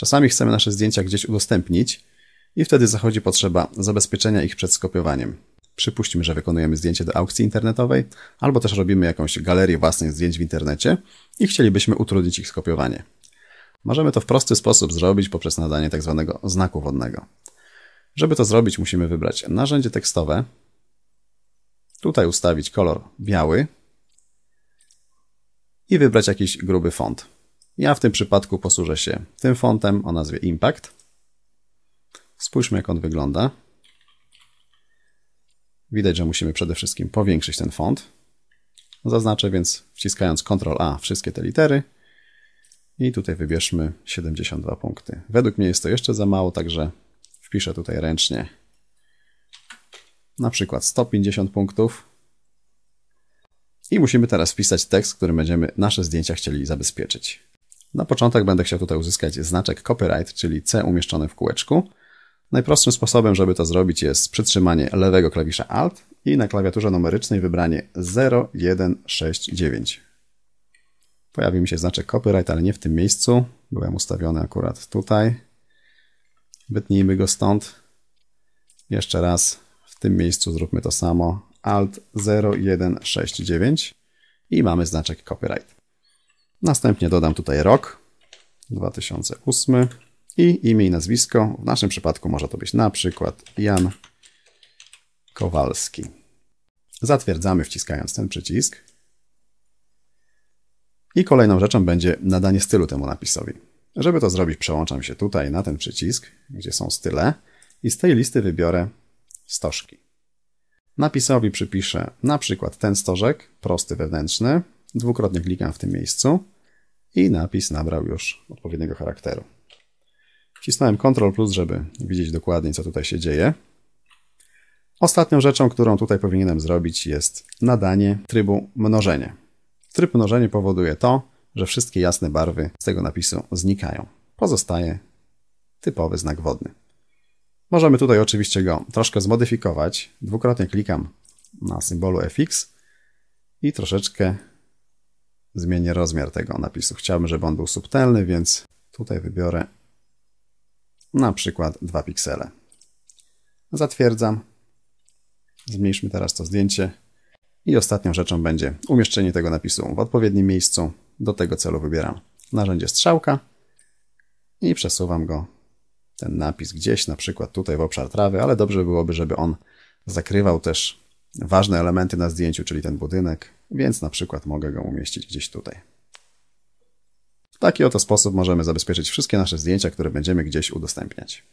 Czasami chcemy nasze zdjęcia gdzieś udostępnić i wtedy zachodzi potrzeba zabezpieczenia ich przed skopiowaniem. Przypuśćmy, że wykonujemy zdjęcie do aukcji internetowej, albo też robimy jakąś galerię własnych zdjęć w internecie i chcielibyśmy utrudnić ich skopiowanie. Możemy to w prosty sposób zrobić poprzez nadanie tzw. Tak znaku wodnego. Żeby to zrobić, musimy wybrać narzędzie tekstowe, tutaj ustawić kolor biały i wybrać jakiś gruby font. Ja w tym przypadku posłużę się tym fontem o nazwie Impact. Spójrzmy, jak on wygląda. Widać, że musimy przede wszystkim powiększyć ten font. Zaznaczę więc wciskając Ctrl A wszystkie te litery i tutaj wybierzmy 72 punkty. Według mnie jest to jeszcze za mało, także wpiszę tutaj ręcznie na przykład 150 punktów. I musimy teraz wpisać tekst, którym będziemy nasze zdjęcia chcieli zabezpieczyć. Na początek będę chciał tutaj uzyskać znaczek copyright, czyli C umieszczony w kółeczku. Najprostszym sposobem, żeby to zrobić jest przytrzymanie lewego klawisza Alt i na klawiaturze numerycznej wybranie 0169. Pojawi mi się znaczek copyright, ale nie w tym miejscu. Byłem ustawiony akurat tutaj. Wytnijmy go stąd. Jeszcze raz w tym miejscu zróbmy to samo. Alt 0169 i mamy znaczek copyright. Następnie dodam tutaj rok 2008 i imię i nazwisko. W naszym przypadku może to być na przykład Jan Kowalski. Zatwierdzamy wciskając ten przycisk. I kolejną rzeczą będzie nadanie stylu temu napisowi. Żeby to zrobić, przełączam się tutaj na ten przycisk, gdzie są style i z tej listy wybiorę stożki. Napisowi przypiszę na przykład ten stożek, prosty wewnętrzny, Dwukrotnie klikam w tym miejscu i napis nabrał już odpowiedniego charakteru. Wcisnąłem Ctrl plus, żeby widzieć dokładnie, co tutaj się dzieje. Ostatnią rzeczą, którą tutaj powinienem zrobić, jest nadanie trybu mnożenie. Tryb mnożenie powoduje to, że wszystkie jasne barwy z tego napisu znikają. Pozostaje typowy znak wodny. Możemy tutaj oczywiście go troszkę zmodyfikować. Dwukrotnie klikam na symbolu FX i troszeczkę zmienię rozmiar tego napisu. Chciałbym, żeby on był subtelny, więc tutaj wybiorę na przykład 2 piksele. Zatwierdzam. Zmniejszmy teraz to zdjęcie. I ostatnią rzeczą będzie umieszczenie tego napisu w odpowiednim miejscu. Do tego celu wybieram narzędzie strzałka i przesuwam go, ten napis gdzieś, na przykład tutaj w obszar trawy, ale dobrze byłoby, żeby on zakrywał też ważne elementy na zdjęciu, czyli ten budynek, więc na przykład mogę go umieścić gdzieś tutaj. W taki oto sposób możemy zabezpieczyć wszystkie nasze zdjęcia, które będziemy gdzieś udostępniać.